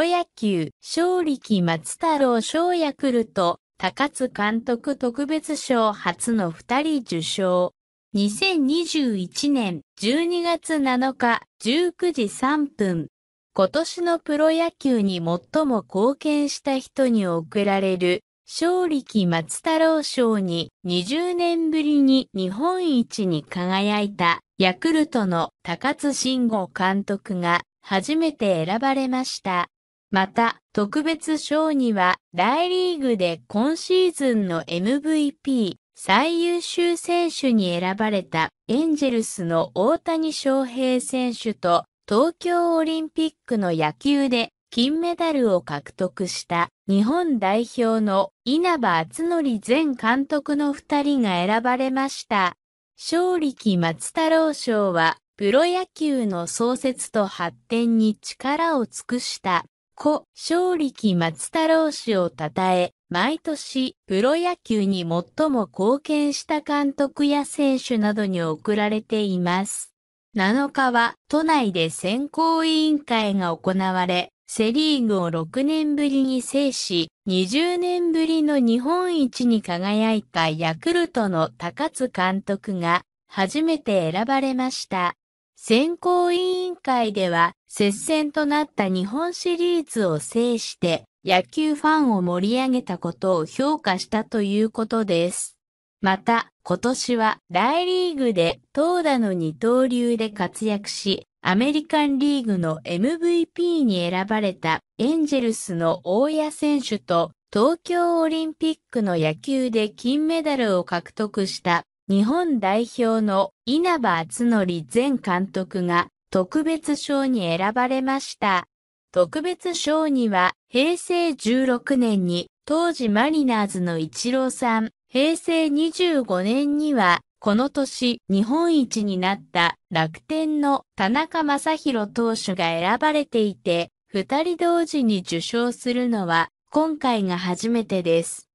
プロ野球、勝力松太郎賞ヤクルト、高津監督特別賞初の2人受賞。2021年12月7日19時3分。今年のプロ野球に最も貢献した人に贈られる、勝力松太郎賞に20年ぶりに日本一に輝いたヤクルトの高津慎吾監督が初めて選ばれました。また、特別賞には、大リーグで今シーズンの MVP、最優秀選手に選ばれたエンジェルスの大谷翔平選手と、東京オリンピックの野球で金メダルを獲得した日本代表の稲葉厚則前監督の二人が選ばれました。勝力松太郎賞はプロ野球の創設と発展に力を尽くした故、勝力松太郎氏を称え、毎年、プロ野球に最も貢献した監督や選手などに贈られています。7日は、都内で選考委員会が行われ、セリーグを6年ぶりに制し、20年ぶりの日本一に輝いたヤクルトの高津監督が初めて選ばれました。選考委員会では接戦となった日本シリーズを制して野球ファンを盛り上げたことを評価したということです。また、今年は大リーグで投打の二刀流で活躍し、アメリカンリーグの MVP に選ばれたエンジェルスの大谷選手と東京オリンピックの野球で金メダルを獲得した日本代表の稲葉厚則前監督が特別賞に選ばれました。特別賞には平成16年に当時マリナーズのイチローさん、平成25年にはこの年日本一になった楽天の田中正宏投手が選ばれていて、二人同時に受賞するのは今回が初めてです。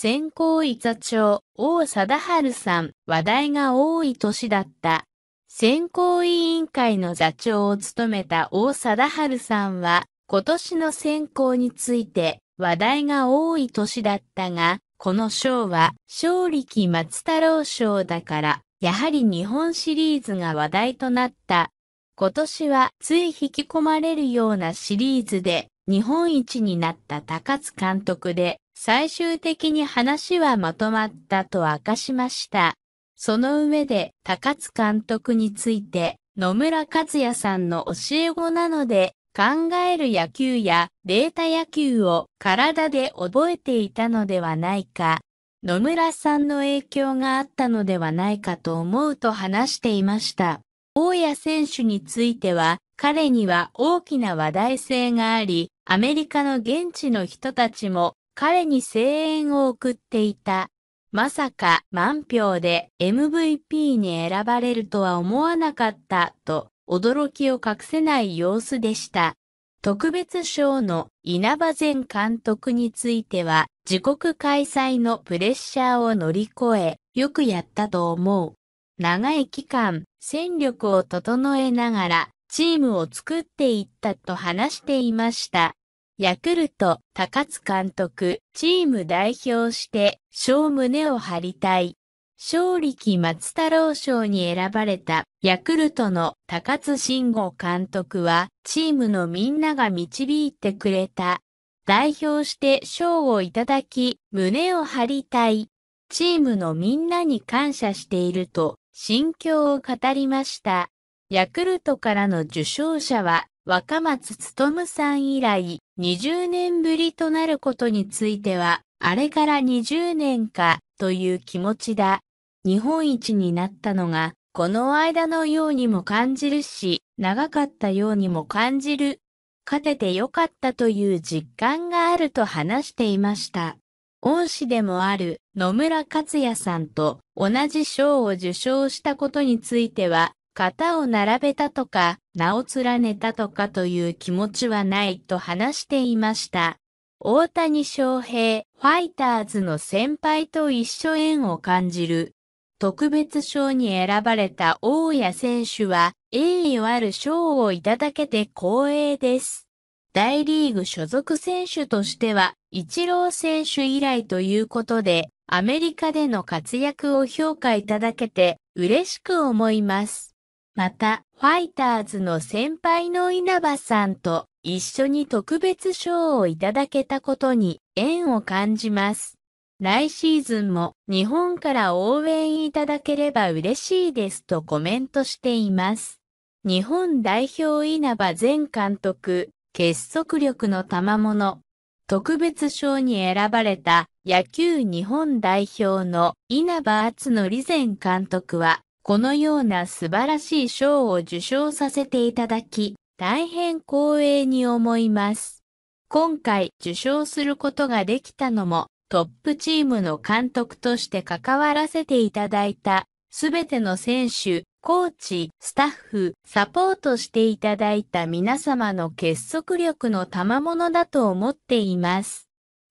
先行委座長、王貞治さん、話題が多い年だった。選考委員会の座長を務めた王貞治さんは、今年の選考について話題が多い年だったが、この賞は、勝力松太郎賞だから、やはり日本シリーズが話題となった。今年はつい引き込まれるようなシリーズで、日本一になった高津監督で、最終的に話はまとまったと明かしました。その上で高津監督について野村克也さんの教え子なので考える野球やデータ野球を体で覚えていたのではないか。野村さんの影響があったのではないかと思うと話していました。大谷選手については彼には大きな話題性があり、アメリカの現地の人たちも彼に声援を送っていた。まさか満票で MVP に選ばれるとは思わなかったと驚きを隠せない様子でした。特別賞の稲葉前監督については自国開催のプレッシャーを乗り越えよくやったと思う。長い期間戦力を整えながらチームを作っていったと話していました。ヤクルト、高津監督、チーム代表して、小胸を張りたい。勝力松太郎賞に選ばれたヤクルトの高津慎吾監督は、チームのみんなが導いてくれた。代表して賞をいただき、胸を張りたい。チームのみんなに感謝していると、心境を語りました。ヤクルトからの受賞者は若松努さん以来20年ぶりとなることについては、あれから20年かという気持ちだ。日本一になったのが、この間のようにも感じるし、長かったようにも感じる。勝ててよかったという実感があると話していました。恩師でもある野村克也さんと同じ賞を受賞したことについては、型を並べたとか、名を連ねたとかという気持ちはないと話していました。大谷翔平、ファイターズの先輩と一緒縁を感じる。特別賞に選ばれた大谷選手は、栄誉ある賞をいただけて光栄です。大リーグ所属選手としては、イチロー選手以来ということで、アメリカでの活躍を評価いただけて嬉しく思います。また、ファイターズの先輩の稲葉さんと一緒に特別賞をいただけたことに縁を感じます。来シーズンも日本から応援いただければ嬉しいですとコメントしています。日本代表稲葉前監督、結束力の賜物、特別賞に選ばれた野球日本代表の稲葉厚則前監督はこのような素晴らしい賞を受賞させていただき、大変光栄に思います。今回受賞することができたのも、トップチームの監督として関わらせていただいた、すべての選手、コーチ、スタッフ、サポートしていただいた皆様の結束力の賜物だと思っています。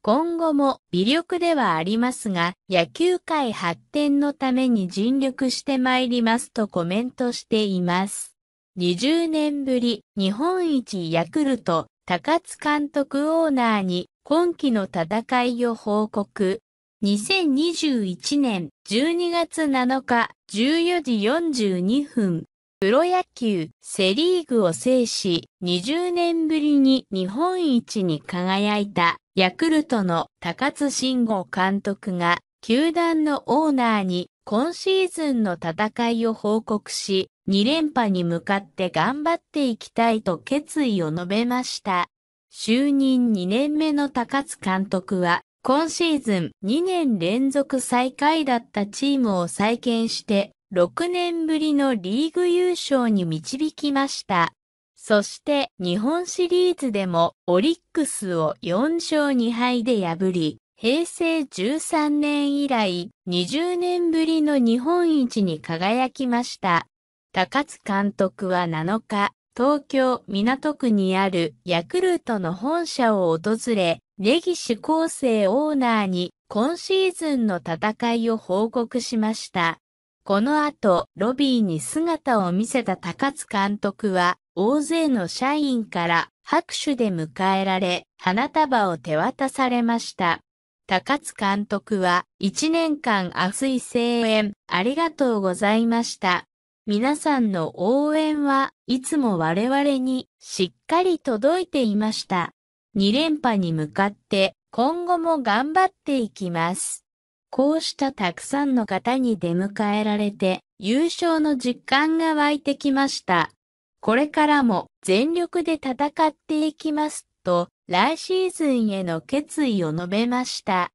今後も微力ではありますが、野球界発展のために尽力してまいりますとコメントしています。20年ぶり、日本一ヤクルト、高津監督オーナーに今季の戦いを報告。2021年12月7日14時42分、プロ野球セリーグを制し、20年ぶりに日本一に輝いたヤクルトの高津慎吾監督が、球団のオーナーに今シーズンの戦いを報告し、2連覇に向かって頑張っていきたいと決意を述べました。就任2年目の高津監督は、今シーズン2年連続最下位だったチームを再建して、6年ぶりのリーグ優勝に導きました。そして日本シリーズでもオリックスを4勝2敗で破り、平成13年以来20年ぶりの日本一に輝きました。高津監督は7日、東京港区にあるヤクルトの本社を訪れ、ギ岸構生オーナーに今シーズンの戦いを報告しました。この後、ロビーに姿を見せた高津監督は、大勢の社員から拍手で迎えられ、花束を手渡されました。高津監督は、1年間熱い声援、ありがとうございました。皆さんの応援はいつも我々にしっかり届いていました。2連覇に向かって今後も頑張っていきます。こうしたたくさんの方に出迎えられて優勝の実感が湧いてきました。これからも全力で戦っていきますと、来シーズンへの決意を述べました。